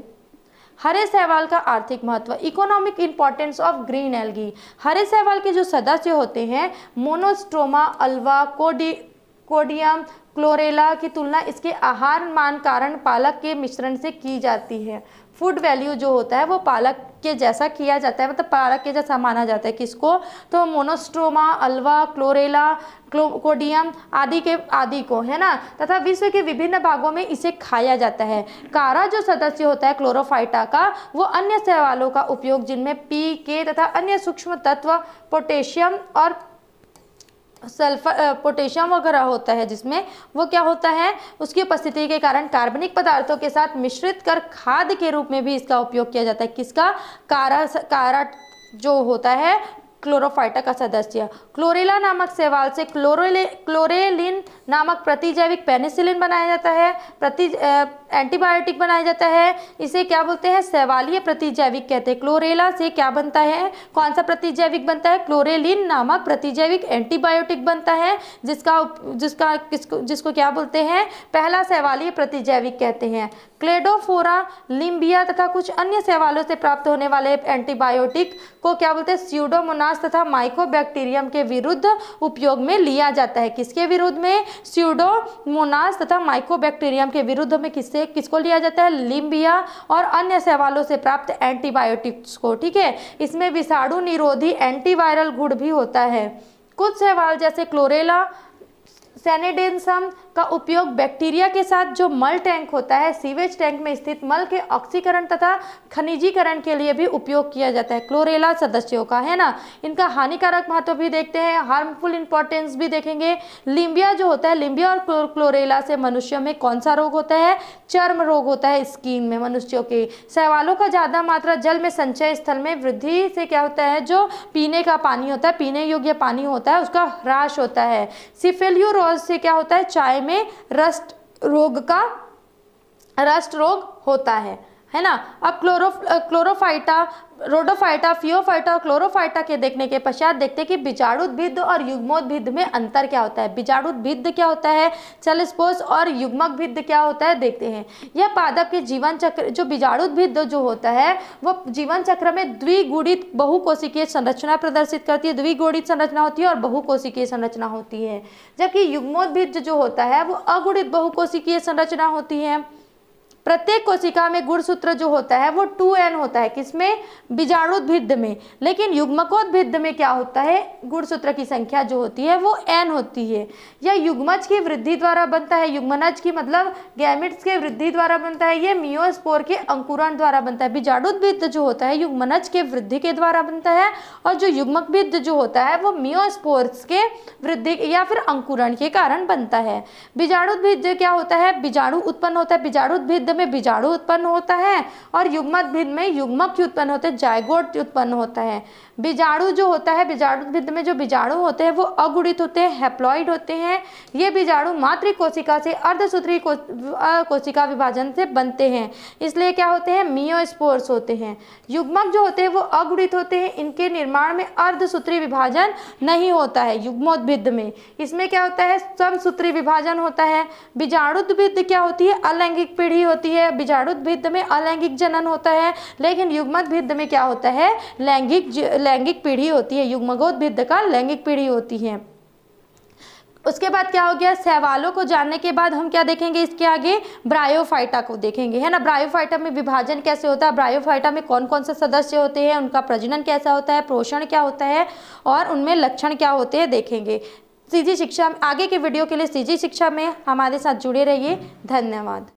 हरे सहवाल का आर्थिक महत्व economic importance of green algae हरे सहवाल के जो सदस्य होते हैं मोनोस्ट्रोमा अल्वा कोडी कोडियम क्लोरेला की तुलना इसके आहार मान कारण पालक के मिश्रण से की जाती है फूड वैल्यू जो होता है वो पालक के जैसा किया जाता है मतलब पालक के जैसा माना जाता है किसको तो मोनोस्ट्रोमा अल्वा क्लोरेला क्लोकोडियम आदि के आदि को है ना तथा विश्व के विभिन्न भागों में इसे खाया जाता है कारा जो सदस्य होता है क्लोरोफाइटा का वो अन्य सवालों का उपयोग जिनमें पी के तथा अन्य सूक्ष्म तत्व पोटेशियम और सल्फर पोटेशियम वगैरह होता है जिसमें वो क्या होता है उसकी उपस्थिति के कारण कार्बनिक पदार्थों के साथ मिश्रित कर खाद के रूप में भी इसका उपयोग किया जाता है किसका कारा कारा जो होता है क्लोरोफाइटा का सदस्य क्लोरेला नामक सेवाल से क्लोरेले क्लोरेलिन नामक प्रतिजैविक पेनिसिलिन बनाया जाता है प्रति एंटीबायोटिक बनाया जाता है इसे क्या बोलते हैं सवालीय प्रतिजैविक कहते हैं क्लोरेला से क्या बनता है कौन सा प्रतिजैविक बनता है क्लोरेलिन नामक प्रतिजैविक एंटीबायोटिक बनता है जिसका जिसका किसको जिसको क्या बोलते हैं पहला सवालीय प्रतिजैविक कहते हैं क्लेडोफोरा लिम्बिया तथा कुछ अन्य सवालों से प्राप्त होने वाले एंटीबायोटिक को क्या बोलते हैं स्यूडोमोनास तथा माइकोबैक्टीरियम के विरुद्ध उपयोग में लिया जाता है किसके विरुद्ध में स्यूडोमोनास तथा माइकोबैक्टीरियम के विरुद्ध में किससे से किसको लिया जाता है लिम्बिया और अन्य सवालों से प्राप्त एंटीबायोटिक्स को ठीक है इसमें विषाणु निरोधी एंटीवायरल गुड़ भी होता है कुछ सवाल जैसे क्लोरेला सेनेडेंसम का उपयोग बैक्टीरिया के साथ जो मल टैंक होता है सीवेज टैंक में स्थित मल के ऑक्सीकरण तथा खनिजीकरण के लिए भी उपयोग किया जाता है क्लोरेला सदस्यों का है ना इनका हानिकारक महत्व भी देखते हैं हार्मफुल इंपॉर्टेंस भी देखेंगे लिम्बिया जो होता है लिम्बिया और क्लोरेला से मनुष्य में कौन सा रोग होता है चर्म रोग होता है स्किन में मनुष्यों के सवालों का ज़्यादा मात्रा जल में संचय स्थल में वृद्धि से क्या होता है जो पीने का पानी होता है पीने योग्य पानी होता है उसका ह्रास होता है सिफेल्यूरोज से क्या होता है चाय में रस्ट रोग का रस्ट रोग होता है है ना अब क्लोरो क्लोरोफाइटा रोडोफाइटा फियोफाइटा और क्लोरोफाइटा के देखने के पश्चात देखते हैं कि बीजाणुद्भिद और युग्मोद्भिद में अंतर क्या होता है बीजाणुद्भिद क्या होता है चलस्पोस और युग्मक भिद क्या होता है देखते हैं यह पादप के जीवन चक्र जो बीजाणुद्भिद जो होता है वो जीवन चक्र में द्विगुणित बहुकोशिकीय संरचना प्रदर्शित करती है द्विगुणित संरचना होती है और बहुकोशिकीय संरचना होती है जबकि युग्मोद्भिद जो होता है वो अगुणित बहुकोशिकीय संरचना होती है प्रत्येक कोशिका में गुणसूत्र जो होता है वो टू एन होता है किसमें बीजाणुद्भिद में लेकिन युग्मकोद्भिद में क्या होता है गुणसूत्र की संख्या जो होती है वो एन होती है यह युग्मज की वृद्धि द्वारा बनता है युग्मनज की मतलब गैमिट्स के वृद्धि द्वारा बनता है यह मियोस्पोर के अंकुरण द्वारा बनता है बीजाणुद्भिद जो होता है युग्मनज के वृद्धि के द्वारा बनता है और जो युग्मकभिद जो होता है वो मियोस्पोर्स के वृद्धि या फिर अंकुरण के कारण बनता है बीजाणुद्भिद क्या होता है बीजाणु उत्पन्न होता है बीजाणुद्भिद में बीजाणु उत्पन्न होता है और युग्मक भिन्न में युग्मक उत्पन्न होते हैं जायगोट उत्पन्न होता है बीजाणु जो होता है बीजाणुभिद में जो बीजाणु होते हैं वो अगुणित होते हैं हेप्लॉइड होते हैं ये बीजाणु मातृ कोशिका से अर्धसूत्री कोशिका विभाजन से बनते हैं इसलिए क्या होते हैं मियोस्पोर्स होते हैं युग्मक जो होते हैं वो अगुणित होते हैं इनके निर्माण में अर्धसूत्री विभाजन नहीं होता है युग्मोद्भिद में इसमें क्या होता है समसूत्री विभाजन होता है बीजाणुद्भिद क्या होती है अलैंगिक पीढ़ी होती है बीजाणुद्भिद में अलैंगिक जनन होता है लेकिन युग्मोद्भिद में क्या होता है लैंगिक लैंगिक पीढ़ी होती है युग्मगोद का लैंगिक पीढ़ी होती है उसके बाद क्या हो गया सहवालों को जानने के बाद हम क्या देखेंगे इसके आगे ब्रायोफाइटा को देखेंगे है ना ब्रायोफाइटा में विभाजन कैसे होता है ब्रायोफाइटा में कौन कौन से सदस्य होते हैं उनका प्रजनन कैसा होता है पोषण क्या होता है और उनमें लक्षण क्या होते हैं देखेंगे सीजी शिक्षा आगे के वीडियो के लिए सीजी शिक्षा में हमारे साथ जुड़े रहिए धन्यवाद